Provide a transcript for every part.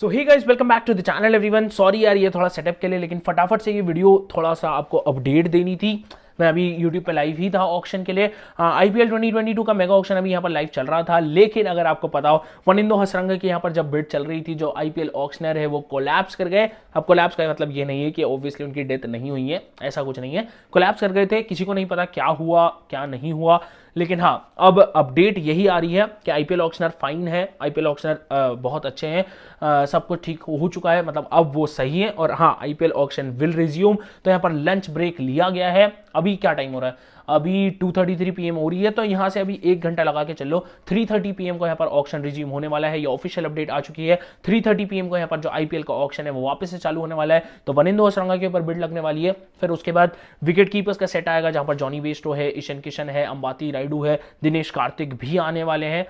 so hi guys welcome back to the channel one sorry यार ये थोड़ा setup के लिए लेकिन फटाफट से ये वीडियो थोड़ा सा आपको अपडेट देनी थी मैं अभी यूट्यूब पे लाइव ही था ऑप्शन के लिए I P L twenty twenty two का मेगा ऑप्शन अभी यहाँ पर लाइव चल रहा था लेकिन अगर आपको पता हो वनिंदो हसरंग की यहाँ पर जब बिड चल रही थी जो आई पी एल ऑप्शनर है वो कोलैप्स कर गए अब कोलैप्स का मतलब ये नहीं है कि ऑब्वियसली उनकी डेथ नहीं हुई है ऐसा कुछ नहीं है कोलैप्स कर गए थे किसी को नहीं पता क्या हुआ क्या नहीं हुआ लेकिन हाँ अब अपडेट यही आ रही है कि आईपीएल ऑक्शनर फाइन है आईपीएल ऑक्शनर बहुत अच्छे हैं सब कुछ ठीक हो चुका है मतलब अब वो सही है और हाँ आईपीएल ऑक्शन विल रिज्यूम तो यहाँ पर लंच ब्रेक लिया गया है अभी क्या टाइम हो रहा है अभी 2:33 पीएम हो रही है तो यहां से अभी एक घंटा लगा के चलो 3:30 पीएम को यहां पर ऑप्शन रिज्यूम होने वाला है ये ऑफिशियल अपडेट आ चुकी है 3:30 पीएम को यहाँ पर जो आईपीएल का ऑप्शन है वो वापस से चालू होने वाला है तो वनिंदो असरंगा के ऊपर बिड लगने वाली है फिर उसके बाद विकेट कीपर्स का सेट आएगा जहां पर जॉनी बेस्टो है ईशन किशन है अंबाती राइडू है दिनेश कार्तिक भी आने वाले हैं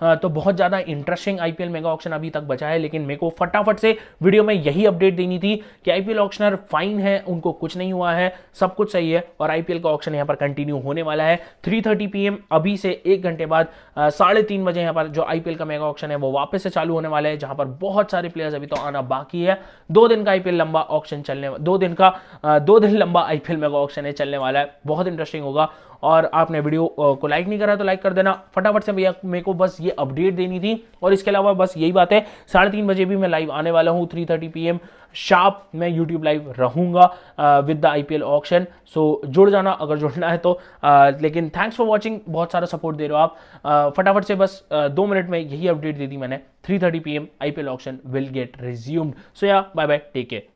हाँ, तो बहुत ज़्यादा इंटरेस्टिंग आईपीएल मेगा ऑक्शन अभी तक बचा है लेकिन मेरे को फटाफट से वीडियो में यही अपडेट देनी थी कि आईपीएल ऑक्शनर फाइन है उनको कुछ नहीं हुआ है सब कुछ सही है और आईपीएल का ऑक्शन यहां पर कंटिन्यू होने वाला है थ्री थर्टी अभी से एक घंटे बाद साढ़े तीन बजे यहां पर जो आईपीएल का मेगा ऑक्शन है वो वापस से चालू होने वाला है जहां पर बहुत सारे प्लेयर्स अभी तो आना बाकी है दो दिन का आईपीएल लंबा ऑक्शन चलने दो दिन का दो दिन लंबा आईपीएल मेगा ऑक्शन है चलने वाला है बहुत इंटरेस्टिंग होगा और आपने वीडियो को लाइक नहीं करा तो लाइक कर देना फटाफट से भैया मेरे को बस ये अपडेट देनी थी और इसके अलावा बस यही बात है साढ़े तीन बजे भी मैं लाइव आने वाला हूँ three thirty P M sharp मैं यूट्यूब लाइव रहूँगा with the I P L option so जुड़ जाना अगर जुड़ना है तो आ, लेकिन थैंक्स फॉर वॉचिंग बहुत सारा सपोर्ट दे रहे हो आप फटाफट से बस आ, दो मिनट में यही अपडेट दे दी मैंने three thirty P M I P L option will get resumed so या बाय बाय टेक केयर